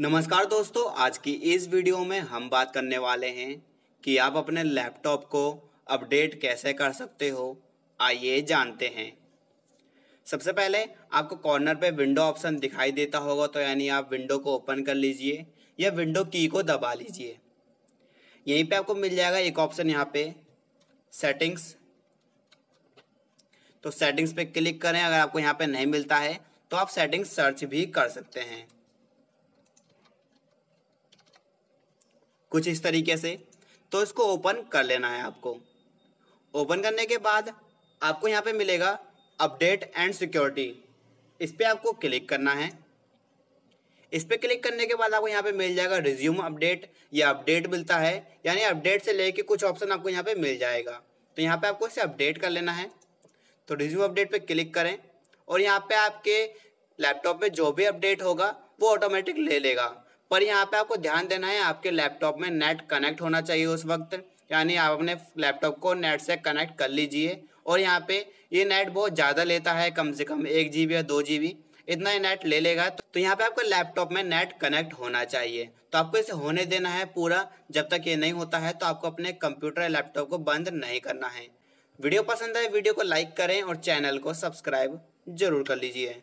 नमस्कार दोस्तों आज की इस वीडियो में हम बात करने वाले हैं कि आप अपने लैपटॉप को अपडेट कैसे कर सकते हो आइए जानते हैं सबसे पहले आपको कॉर्नर पे विंडो ऑप्शन दिखाई देता होगा तो यानी आप विंडो को ओपन कर लीजिए या विंडो की को दबा लीजिए यहीं पे आपको मिल जाएगा एक ऑप्शन यहाँ पे सेटिंग्स तो सेटिंग्स पे क्लिक करें अगर आपको यहाँ पे नहीं मिलता है तो आप सेटिंग्स सर्च भी कर सकते हैं कुछ इस तरीके से तो इसको ओपन कर लेना है आपको ओपन करने के बाद आपको यहाँ पे मिलेगा अपडेट एंड सिक्योरिटी इस पर आपको क्लिक करना है इस पर क्लिक करने के बाद आपको यहाँ पे मिल जाएगा रिज्यूम अपडेट या अपडेट मिलता है यानी अपडेट से लेके कुछ ऑप्शन आपको यहाँ पे मिल जाएगा तो यहाँ पे आपको इसे अपडेट कर लेना है तो रिज्यूम अपडेट पे क्लिक करें और यहाँ पे आपके लैपटॉप में जो भी अपडेट होगा वो ऑटोमेटिक ले लेगा पर यहाँ पे आपको ध्यान देना है आपके लैपटॉप में नेट कनेक्ट होना चाहिए उस वक्त यानी आप अपने लैपटॉप को नेट से कनेक्ट कर लीजिए और यहाँ पे ये नेट बहुत ज़्यादा लेता है कम से कम एक जी या दो जी इतना ही नेट ले लेगा तो यहाँ पे आपका लैपटॉप में नेट कनेक्ट होना चाहिए तो आपको इसे होने देना है पूरा जब तक ये नहीं होता है तो आपको अपने कंप्यूटर या लैपटॉप को बंद नहीं करना है वीडियो पसंद आए वीडियो को लाइक करें और चैनल को सब्सक्राइब जरूर कर लीजिए